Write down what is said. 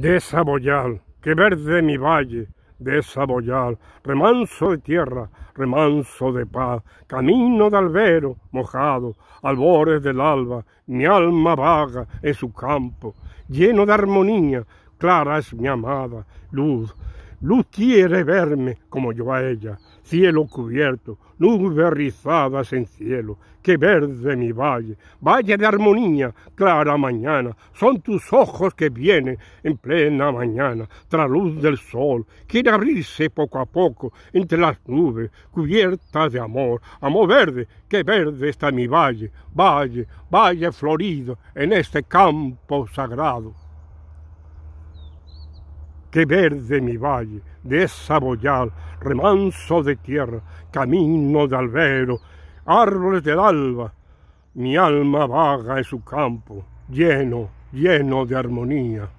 de que verde mi valle, de remanso de tierra, remanso de paz, camino de albero mojado, albores del alba, mi alma vaga en su campo, lleno de armonía, clara es mi amada, luz, Luz quiere verme como yo a ella, cielo cubierto, nubes rizadas en cielo, que verde mi valle, valle de armonía, clara mañana, son tus ojos que vienen en plena mañana, tras luz del sol, quiere abrirse poco a poco entre las nubes, cubiertas de amor, amor verde, que verde está mi valle, valle, valle florido en este campo sagrado de verde mi valle, de saboyal remanso de tierra, camino de albero, árboles del alba, mi alma vaga en su campo, lleno, lleno de armonía.